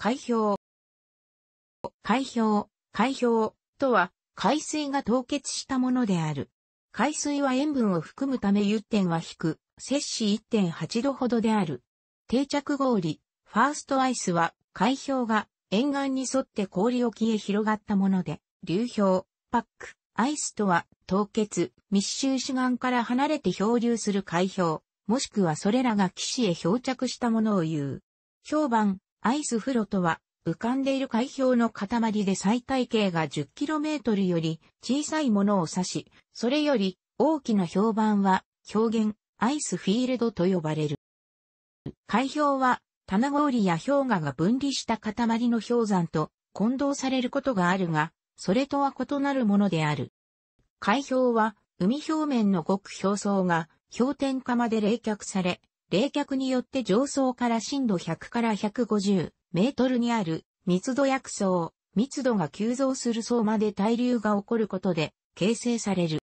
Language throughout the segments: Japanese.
海氷。海氷、海氷とは海水が凍結したものである。海水は塩分を含むため融点は低く、摂氏1.8度ほどである。定着氷、ファーストアイスは海氷が沿岸に沿って氷沖へ広がったもので、流氷、パック、アイスとは凍結、密集し岸から離れて漂流する海氷、もしくはそれらが岸へ漂着したものを言う。氷板、アイスフロトは、浮かんでいる海氷の塊で最大径が 10km より小さいものを指し、それより大きな評判は表現、アイスフィールドと呼ばれる。海氷は、棚氷や氷河が分離した塊の氷山と混同されることがあるが、それとは異なるものである。海氷は、海表面のごく表層が氷点下まで冷却され、冷却によって上層から深度100から150メートルにある密度薬層、密度が急増する層まで対流が起こることで形成される。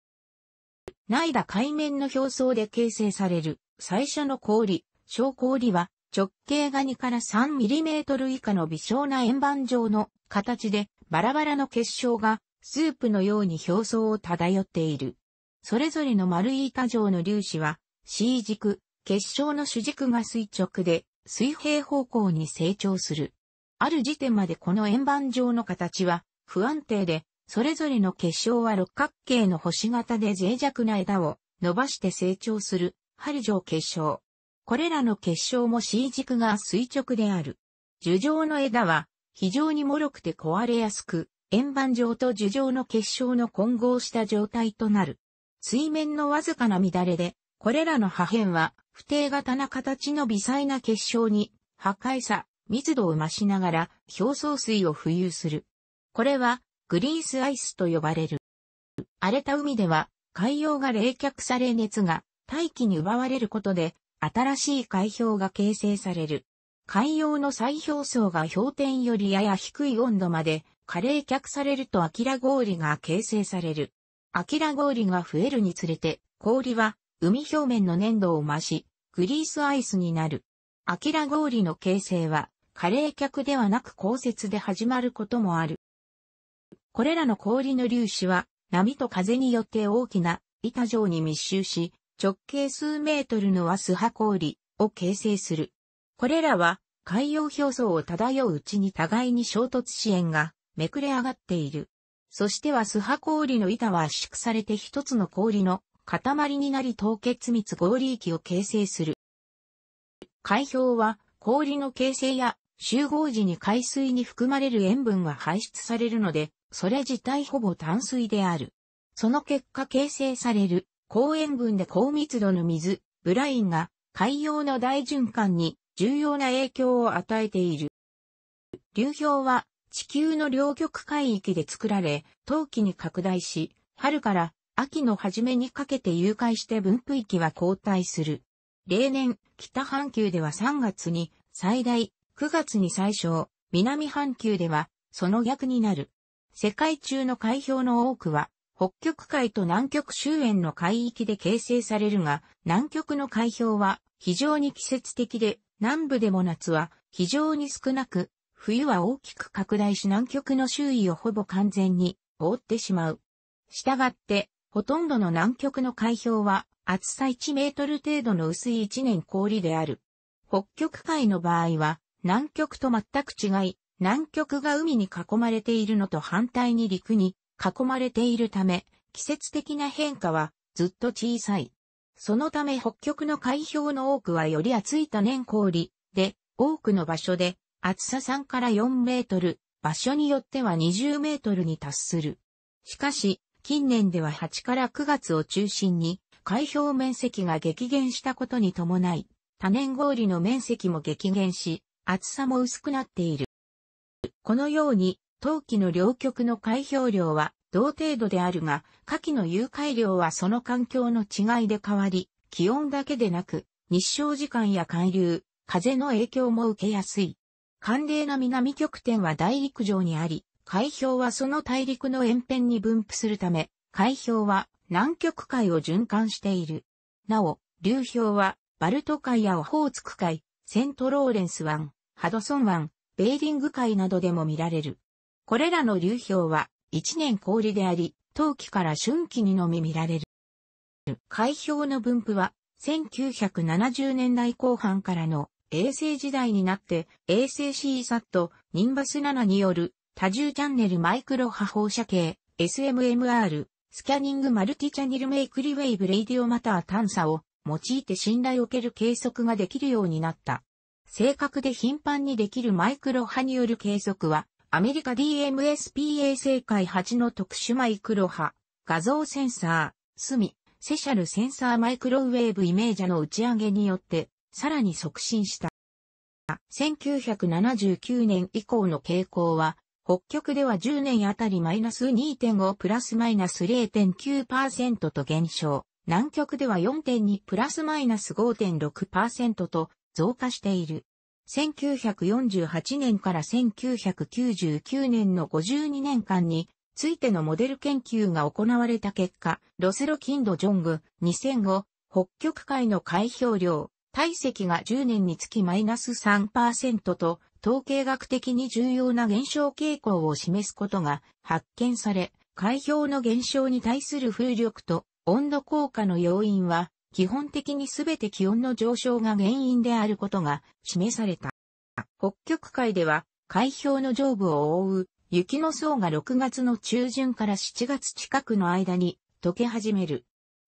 内田海面の表層で形成される最初の氷、小氷は直径が2から3ミリメートル以下の微小な円盤状の形でバラバラの結晶がスープのように表層を漂っている。それぞれの丸い板状の粒子は C 軸、結晶の主軸が垂直で、水平方向に成長する。ある時点までこの円盤状の形は不安定で、それぞれの結晶は六角形の星型で脆弱な枝を伸ばして成長する、春状結晶。これらの結晶も C 軸が垂直である。樹状の枝は非常に脆くて壊れやすく、円盤状と樹状の結晶の混合した状態となる。水面のわずかな乱れで、これらの破片は不定型な形の微細な結晶に、破壊さ、密度を増しながら表層水を浮遊する。これはグリースアイスと呼ばれる。荒れた海では海洋が冷却され熱が大気に奪われることで新しい海氷が形成される。海洋の再表層が氷点よりやや低い温度まで過冷却されるとアキラ氷が形成される。アキラ氷が増えるにつれて氷は海表面の粘土を増し、グリースアイスになる。アキラ氷の形成は、加冷却ではなく降雪で始まることもある。これらの氷の粒子は、波と風によって大きな板状に密集し、直径数メートルの和素ハ氷を形成する。これらは、海洋表層を漂ううちに互いに衝突支援がめくれ上がっている。そしては素ハ氷の板は圧縮されて一つの氷の塊になり凍結密合理域を形成する。海氷は氷の形成や集合時に海水に含まれる塩分が排出されるので、それ自体ほぼ淡水である。その結果形成される高塩分で高密度の水、ブラインが海洋の大循環に重要な影響を与えている。流氷は地球の両極海域で作られ、冬季に拡大し、春から秋の初めにかけて誘拐して分布域は交代する。例年、北半球では3月に最大、9月に最小、南半球ではその逆になる。世界中の海氷の多くは、北極海と南極周辺の海域で形成されるが、南極の海氷は非常に季節的で、南部でも夏は非常に少なく、冬は大きく拡大し南極の周囲をほぼ完全に覆ってしまう。したがって、ほとんどの南極の海氷は厚さ1メートル程度の薄い一年氷である。北極海の場合は南極と全く違い、南極が海に囲まれているのと反対に陸に囲まれているため、季節的な変化はずっと小さい。そのため北極の海氷の多くはより厚い多年氷で、多くの場所で厚さ3から4メートル、場所によっては20メートルに達する。しかし、近年では8から9月を中心に、海氷面積が激減したことに伴い、多年氷の面積も激減し、厚さも薄くなっている。このように、冬季の両極の海氷量は同程度であるが、夏季の融解量はその環境の違いで変わり、気温だけでなく、日照時間や海流、風の影響も受けやすい。寒冷な南極点は大陸上にあり、海氷はその大陸の沿辺に分布するため、海氷は南極海を循環している。なお、流氷はバルト海やオホーツク海、セントローレンス湾、ハドソン湾、ベーリング海などでも見られる。これらの流氷は一年氷であり、冬季から春季にのみ見られる。海氷の分布は1970年代後半からの衛星時代になって衛星 CSAT、ニンバス7による多重チャンネルマイクロ波放射系、SMMR、スキャニングマルティチャニルメイクリウェイブレイディオマター探査を用いて信頼を受ける計測ができるようになった。正確で頻繁にできるマイクロ波による計測は、アメリカ DMSP a 正解発の特殊マイクロ波、画像センサー、スミ、セシャルセンサーマイクロウェーブイメージャの打ち上げによって、さらに促進した。1979年以降の傾向は、北極では10年あたりマイナス2.5プラスマイナス0.9%と減少、南極では4.2プラスマイナス5.6%と増加している。1948年から1999年の52年間についてのモデル研究が行われた結果、ロセロ・キンド・ジョング2005北極海の海氷量、体積が10年につきマイナス3%と統計学的に重要な減少傾向を示すことが発見され、海氷の減少に対する風力と温度効果の要因は、基本的に全て気温の上昇が原因であることが示された。北極海では、海氷の上部を覆う雪の層が6月の中旬から7月近くの間に溶け始める。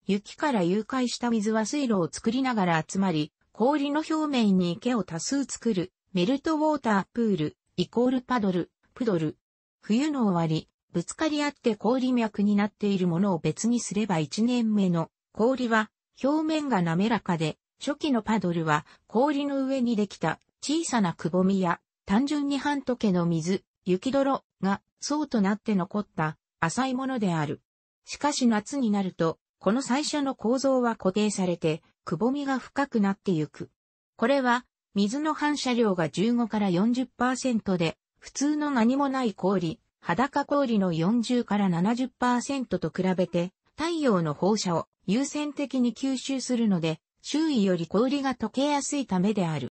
雪から融解した水は水路を作りながら集まり、氷の表面に池を多数作るメルトウォータープール、イコールパドル、プドル。冬の終わり、ぶつかり合って氷脈になっているものを別にすれば1年目の氷は表面が滑らかで、初期のパドルは氷の上にできた小さなくぼみや単純に半時計の水、雪泥が層となって残った浅いものである。しかし夏になると、この最初の構造は固定されて、くぼみが深くなってゆく。これは水の反射量が15から40%で、普通の何もない氷、裸氷の40から70%と比べて、太陽の放射を優先的に吸収するので、周囲より氷が溶けやすいためである。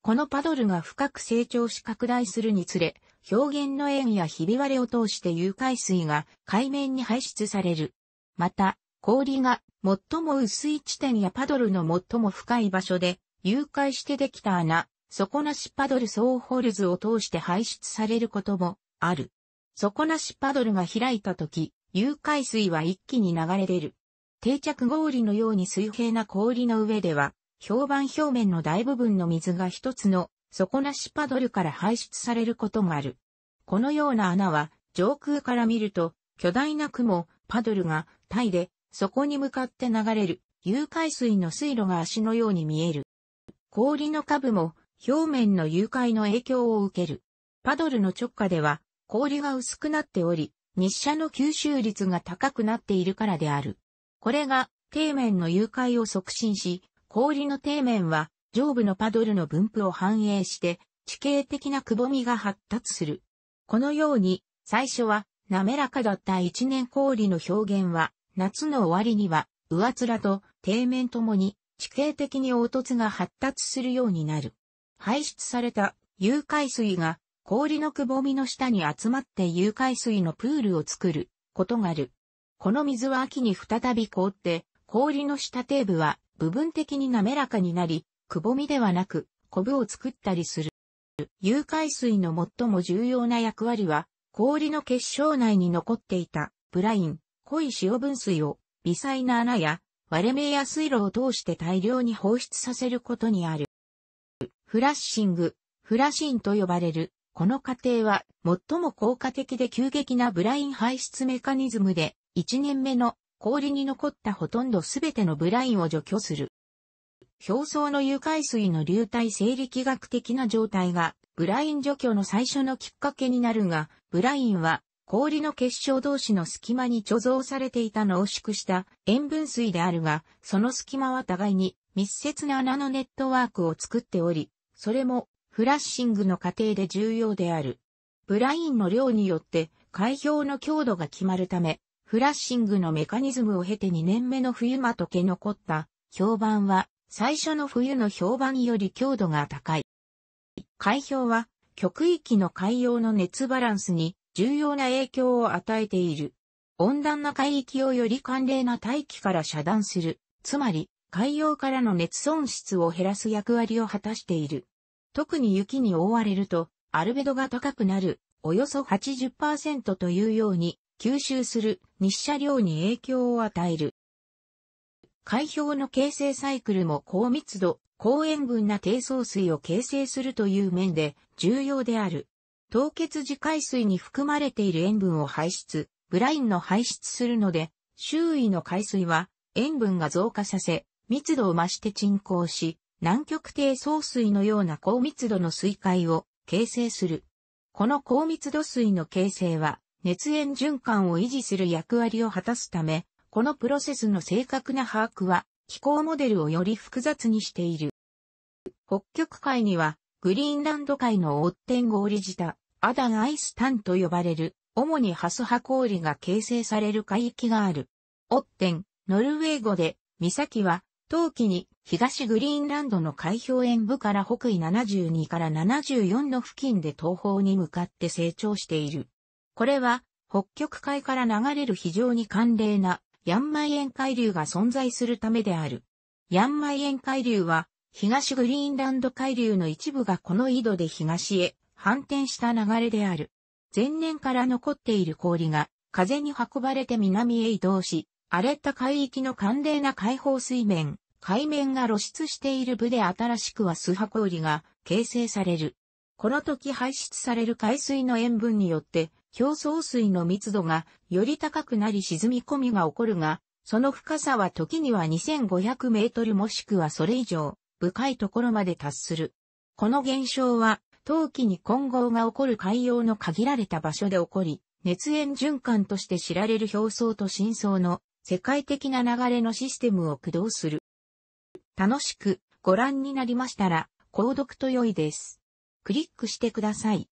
このパドルが深く成長し拡大するにつれ、表現の円やひび割れを通して融解水が海面に排出される。また、氷が最も薄い地点やパドルの最も深い場所で誘拐してできた穴、底なしパドル総ホールズを通して排出されることもある。底なしパドルが開いた時、融解水は一気に流れ出る。定着氷のように水平な氷の上では、評判表面の大部分の水が一つの底なしパドルから排出されることがある。このような穴は上空から見ると巨大な雲、パドルがタイでそこに向かって流れる融解水の水路が足のように見える。氷の下部も表面の融解の影響を受ける。パドルの直下では氷が薄くなっており、日射の吸収率が高くなっているからである。これが底面の融解を促進し、氷の底面は上部のパドルの分布を反映して地形的なくぼみが発達する。このように最初は滑らかだった一年氷の表現は夏の終わりには上面と底面ともに地形的に凹凸が発達するようになる。排出された融解水が氷のくぼみの下に集まって融解水のプールを作ることがある。この水は秋に再び凍って氷の下底部は部分的に滑らかになり、くぼみではなく、コブを作ったりする。融解水の最も重要な役割は、氷の結晶内に残っていた、ブライン、濃い塩分水を、微細な穴や割れ目や水路を通して大量に放出させることにある。フラッシング、フラシンと呼ばれる、この過程は最も効果的で急激なブライン排出メカニズムで、1年目の氷に残ったほとんどすべてのブラインを除去する。表層の融解水の流体生理気学的な状態が、ブライン除去の最初のきっかけになるが、ブラインは氷の結晶同士の隙間に貯蔵されていた濃縮した塩分水であるが、その隙間は互いに密接な穴のネットワークを作っており、それもフラッシングの過程で重要である。ブラインの量によって海氷の強度が決まるため、フラッシングのメカニズムを経て2年目の冬間とけ残った評判は最初の冬の評判より強度が高い。海氷は極域の海洋の熱バランスに重要な影響を与えている。温暖な海域をより寒冷な大気から遮断する、つまり海洋からの熱損失を減らす役割を果たしている。特に雪に覆われると、アルベドが高くなる、およそ80%というように、吸収する日射量に影響を与える。海氷の形成サイクルも高密度、高塩分な低層水を形成するという面で重要である。凍結時海水に含まれている塩分を排出、ブラインの排出するので、周囲の海水は塩分が増加させ、密度を増して沈降し、南極低層水のような高密度の水塊を形成する。この高密度水の形成は、熱塩循環を維持する役割を果たすため、このプロセスの正確な把握は、気候モデルをより複雑にしている。北極海には、グリーンランド海のオッテンゴリジタ、アダンアイスタンと呼ばれる、主にハスハ氷が形成される海域がある。オッテン、ノルウェー語で、岬は、冬季に東グリーンランドの海氷沿部から北緯72から74の付近で東方に向かって成長している。これは北極海から流れる非常に寒冷なヤンマイ塩海流が存在するためである。ヤンマイ塩海流は東グリーンランド海流の一部がこの緯度で東へ反転した流れである。前年から残っている氷が風に運ばれて南へ移動し、荒れた海域の寒冷な海放水面、海面が露出している部で新しくは数波氷が形成される。この時排出される海水の塩分によって、表層水の密度がより高くなり沈み込みが起こるが、その深さは時には2500メートルもしくはそれ以上深いところまで達する。この現象は、陶器に混合が起こる海洋の限られた場所で起こり、熱炎循環として知られる表層と深層の世界的な流れのシステムを駆動する。楽しくご覧になりましたら、購読と良いです。クリックしてください。